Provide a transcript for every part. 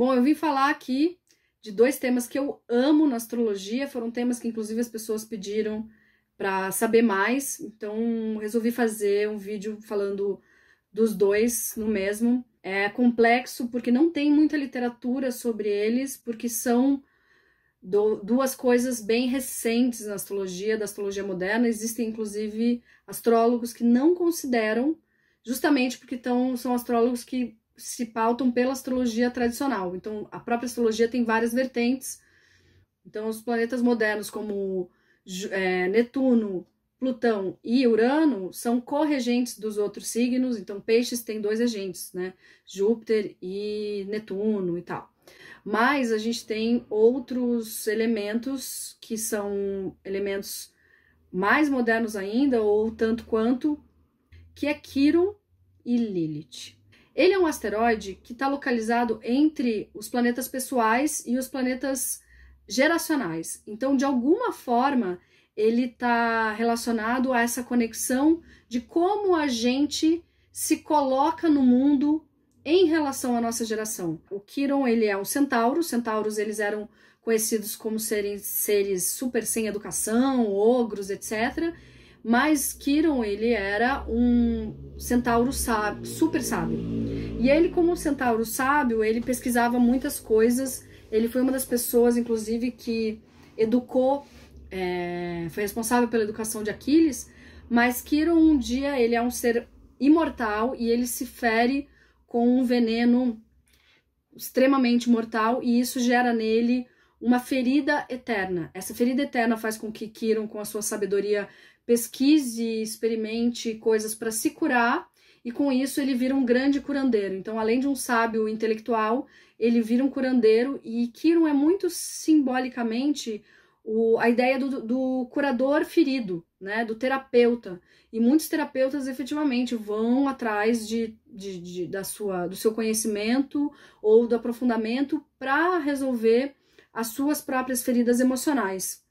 Bom, eu vim falar aqui de dois temas que eu amo na astrologia, foram temas que inclusive as pessoas pediram para saber mais, então resolvi fazer um vídeo falando dos dois no mesmo. É complexo porque não tem muita literatura sobre eles, porque são do, duas coisas bem recentes na astrologia, da astrologia moderna. Existem inclusive astrólogos que não consideram, justamente porque tão, são astrólogos que se pautam pela astrologia tradicional. Então, a própria astrologia tem várias vertentes. Então, os planetas modernos, como é, Netuno, Plutão e Urano, são corregentes dos outros signos. Então, Peixes tem dois regentes, né? Júpiter e Netuno e tal. Mas a gente tem outros elementos que são elementos mais modernos ainda, ou tanto quanto, que é Quiro e Lilith. Ele é um asteroide que está localizado entre os planetas pessoais e os planetas geracionais. Então, de alguma forma, ele está relacionado a essa conexão de como a gente se coloca no mundo em relação à nossa geração. O Kiron, ele é um centauro, os centauros eles eram conhecidos como serem seres super sem educação, ogros, etc. Mas Kiron, ele era um centauro sábio, super sábio. E ele, como um centauro sábio, ele pesquisava muitas coisas. Ele foi uma das pessoas, inclusive, que educou, é, foi responsável pela educação de Aquiles. Mas Kiron, um dia, ele é um ser imortal e ele se fere com um veneno extremamente mortal e isso gera nele uma ferida eterna. Essa ferida eterna faz com que Kiron, com a sua sabedoria pesquise, experimente coisas para se curar, e com isso ele vira um grande curandeiro. Então, além de um sábio intelectual, ele vira um curandeiro, e Kiron é muito simbolicamente o, a ideia do, do curador ferido, né, do terapeuta. E muitos terapeutas efetivamente vão atrás de, de, de da sua, do seu conhecimento ou do aprofundamento para resolver as suas próprias feridas emocionais.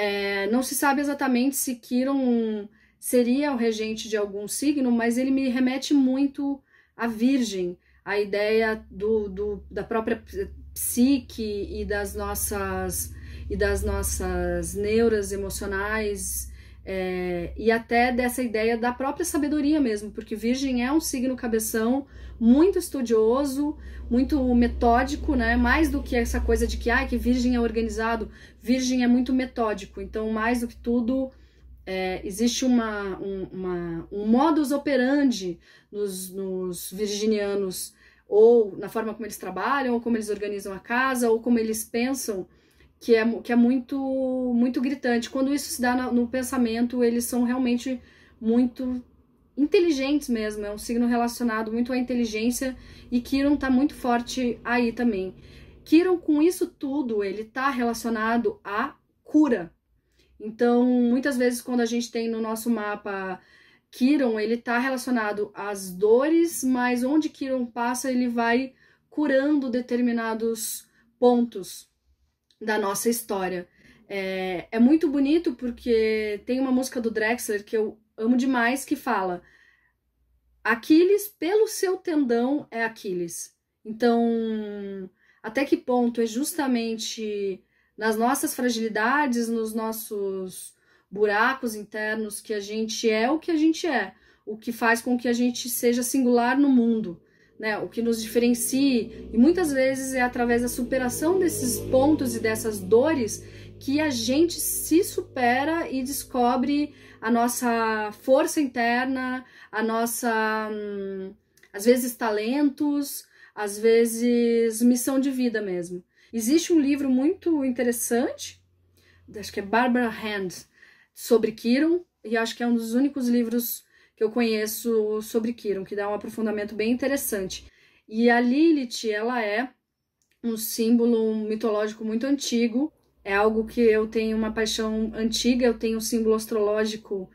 É, não se sabe exatamente se Quiron seria o regente de algum signo, mas ele me remete muito à Virgem, a ideia do, do, da própria psique e das nossas e das nossas neuras emocionais é, e até dessa ideia da própria sabedoria mesmo, porque Virgem é um signo cabeção muito estudioso, muito metódico, né? Mais do que essa coisa de que, ah, que Virgem é organizado, Virgem é muito metódico. Então, mais do que tudo, é, existe uma, um, uma, um modus operandi nos, nos virginianos, ou na forma como eles trabalham, ou como eles organizam a casa, ou como eles pensam que é, que é muito, muito gritante. Quando isso se dá no, no pensamento, eles são realmente muito inteligentes mesmo. É um signo relacionado muito à inteligência e Kiron tá muito forte aí também. Kiron, com isso tudo, ele tá relacionado à cura. Então, muitas vezes, quando a gente tem no nosso mapa Kiron, ele tá relacionado às dores, mas onde Kiron passa, ele vai curando determinados pontos da nossa história. É, é muito bonito porque tem uma música do Drexler que eu amo demais que fala: Aquiles, pelo seu tendão, é Aquiles. Então, até que ponto é justamente nas nossas fragilidades, nos nossos buracos internos que a gente é o que a gente é, o que faz com que a gente seja singular no mundo né, o que nos diferencie. E muitas vezes é através da superação desses pontos e dessas dores que a gente se supera e descobre a nossa força interna, a nossa, hum, às vezes, talentos, às vezes, missão de vida mesmo. Existe um livro muito interessante, acho que é Barbara Hand, sobre Kiron, e acho que é um dos únicos livros que eu conheço sobre Kiron, que dá um aprofundamento bem interessante. E a Lilith, ela é um símbolo mitológico muito antigo, é algo que eu tenho uma paixão antiga, eu tenho um símbolo astrológico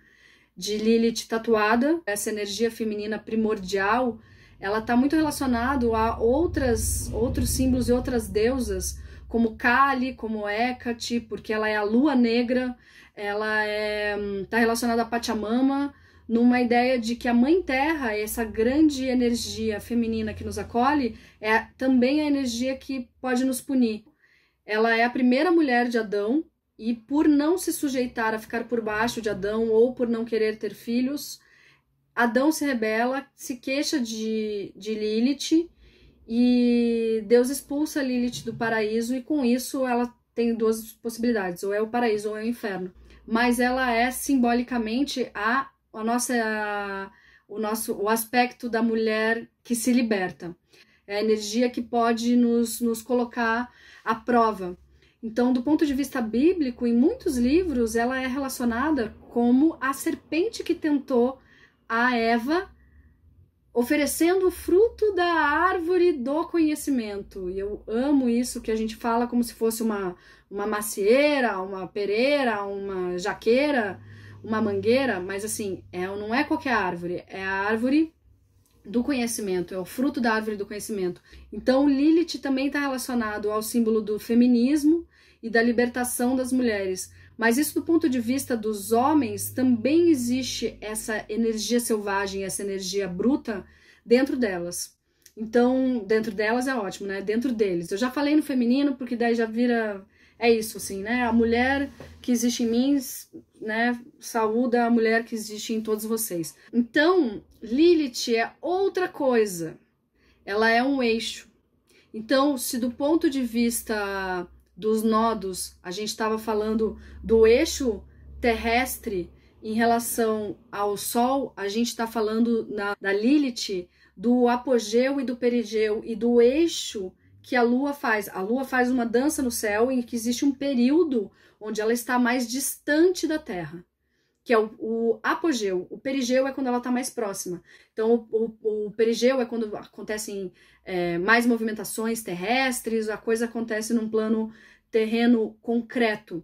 de Lilith tatuada, essa energia feminina primordial, ela está muito relacionado a outras outros símbolos e outras deusas, como Kali, como Hecate, porque ela é a lua negra, ela está é, hum, tá relacionada a Pachamama, numa ideia de que a Mãe Terra, essa grande energia feminina que nos acolhe, é também a energia que pode nos punir. Ela é a primeira mulher de Adão e, por não se sujeitar a ficar por baixo de Adão ou por não querer ter filhos, Adão se rebela, se queixa de, de Lilith e Deus expulsa Lilith do paraíso, e com isso ela tem duas possibilidades: ou é o paraíso ou é o inferno. Mas ela é simbolicamente a a nossa, o nosso o aspecto da mulher que se liberta. É a energia que pode nos, nos colocar à prova. Então, do ponto de vista bíblico, em muitos livros ela é relacionada como a serpente que tentou a Eva oferecendo o fruto da árvore do conhecimento. E eu amo isso que a gente fala como se fosse uma, uma macieira, uma pereira, uma jaqueira, uma mangueira, mas assim, é, não é qualquer árvore, é a árvore do conhecimento, é o fruto da árvore do conhecimento. Então, Lilith também está relacionado ao símbolo do feminismo e da libertação das mulheres. Mas isso do ponto de vista dos homens também existe essa energia selvagem, essa energia bruta dentro delas. Então, dentro delas é ótimo, né? Dentro deles. Eu já falei no feminino, porque daí já vira. É isso, assim, né? A mulher que existe em mim né, saúda a mulher que existe em todos vocês. Então, Lilith é outra coisa. Ela é um eixo. Então, se do ponto de vista dos nodos, a gente estava falando do eixo terrestre em relação ao Sol, a gente está falando na, da Lilith, do apogeu e do perigeu e do eixo que a lua faz? A lua faz uma dança no céu em que existe um período onde ela está mais distante da Terra, que é o, o apogeu. O perigeu é quando ela está mais próxima. Então, o, o, o perigeu é quando acontecem é, mais movimentações terrestres, a coisa acontece num plano terreno concreto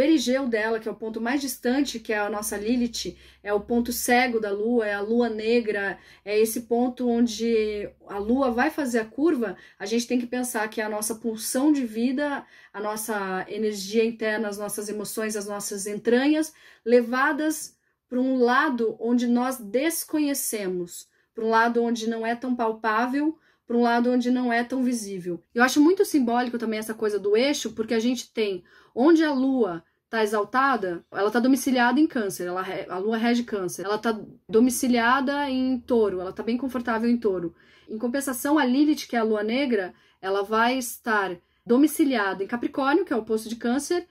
perigeu dela, que é o ponto mais distante, que é a nossa Lilith, é o ponto cego da lua, é a lua negra, é esse ponto onde a lua vai fazer a curva, a gente tem que pensar que é a nossa pulsão de vida, a nossa energia interna, as nossas emoções, as nossas entranhas, levadas para um lado onde nós desconhecemos, para um lado onde não é tão palpável, para um lado onde não é tão visível. Eu acho muito simbólico também essa coisa do eixo, porque a gente tem onde a lua tá exaltada, ela tá domiciliada em câncer, ela, a lua rege câncer, ela tá domiciliada em touro, ela tá bem confortável em touro. Em compensação, a Lilith, que é a lua negra, ela vai estar domiciliada em Capricórnio, que é o oposto de câncer,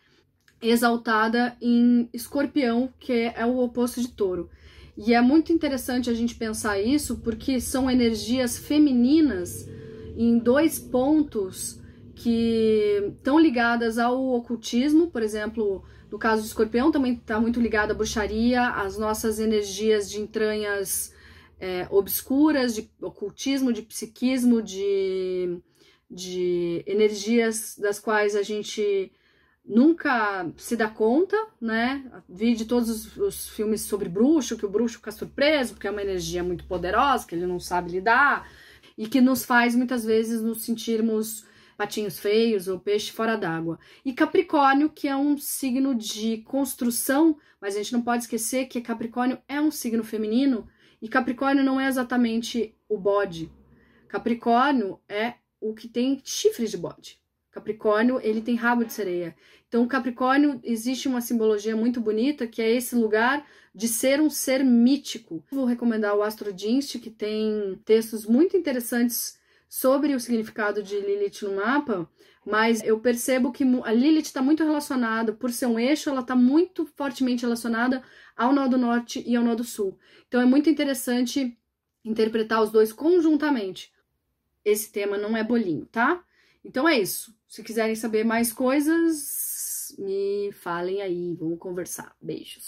exaltada em escorpião, que é o oposto de touro. E é muito interessante a gente pensar isso, porque são energias femininas em dois pontos que estão ligadas ao ocultismo, por exemplo, no caso do escorpião, também está muito ligado à bruxaria, às nossas energias de entranhas é, obscuras, de ocultismo, de psiquismo, de, de energias das quais a gente nunca se dá conta, né? Vi de todos os, os, filmes sobre bruxo, que o bruxo fica surpreso, porque é uma energia muito poderosa, que ele não sabe lidar, e que nos faz muitas vezes nos sentirmos patinhos feios ou peixe fora d'água. E Capricórnio, que é um signo de construção, mas a gente não pode esquecer que Capricórnio é um signo feminino e Capricórnio não é exatamente o bode. Capricórnio é o que tem chifres de bode. Capricórnio, ele tem rabo de sereia. Então, Capricórnio existe uma simbologia muito bonita, que é esse lugar de ser um ser mítico. Vou recomendar o Astro Dinst, que tem textos muito interessantes sobre o significado de Lilith no mapa, mas eu percebo que a Lilith está muito relacionada, por ser um eixo, ela está muito fortemente relacionada ao nó do norte e ao nó do sul. Então é muito interessante interpretar os dois conjuntamente. Esse tema não é bolinho, tá? Então é isso. Se quiserem saber mais coisas, me falem aí, vamos conversar. Beijos.